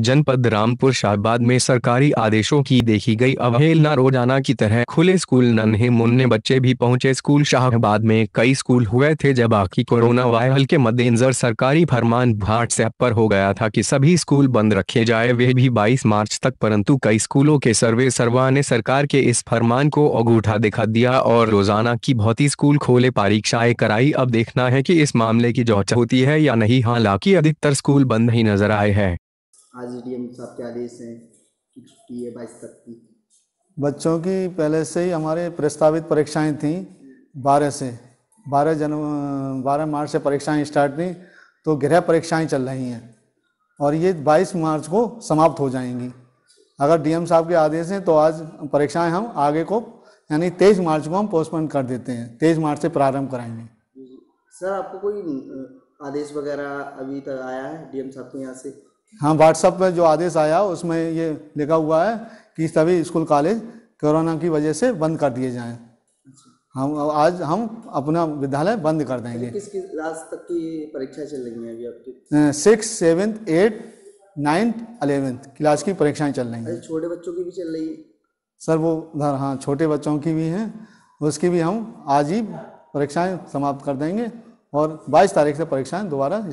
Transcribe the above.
जनपद रामपुर शाहबाद में सरकारी आदेशों की देखी गई अवहेलना रोजाना की तरह खुले स्कूल नन्हे मुन्ने बच्चे भी पहुंचे स्कूल शाहबाद में कई स्कूल हुए थे जब आखिर कोरोना वायरल के मद्देनजर सरकारी फरमान व्हाट्सएप पर हो गया था कि सभी स्कूल बंद रखे जाए वे भी 22 मार्च तक परंतु कई स्कूलों के सर्वे सर्वा ने सरकार के इस फरमान को अगूठा दिखा दिया और रोजाना की भौती स्कूल खोले परीक्षाएं कराई अब देखना है की इस मामले की जौच होती है या नहीं हालांकि अधिकतर स्कूल बंद ही नजर आए हैं आज डी एम साहब के आदेश हैं कि छुट्टी है बाईस तक की बच्चों की पहले से ही हमारे प्रस्तावित परीक्षाएं थी बारह से बारह जन बारह मार्च से परीक्षाएं स्टार्ट थी तो गृह परीक्षाएं चल रही हैं और ये 22 मार्च को समाप्त हो जाएंगी अगर डीएम साहब के आदेश हैं तो आज परीक्षाएं हम आगे को यानी 23 मार्च को हम पोस्टपोन कर देते हैं 23 मार्च से प्रारंभ कराएंगे सर आपको कोई आदेश वगैरह अभी तक आया है डीएम साहब के यहाँ से हाँ व्हाट्सएप पर जो आदेश आया उसमें ये लिखा हुआ है कि सभी स्कूल कॉलेज कोरोना की वजह से बंद कर दिए जाएं हम आज हम अपना विद्यालय बंद कर देंगे किस क्लास तक की परीक्षा चल रही है अभी six seventh eight ninth eleventh class की परीक्षाएं चल रही हैं छोटे बच्चों की भी चल रही है सर वो उधर हाँ छोटे बच्चों की भी हैं उसकी भी हम आज ही परीक्षाएं समाप्त कर देंगे और 22 तारीख से परीक्षाएं दोबारा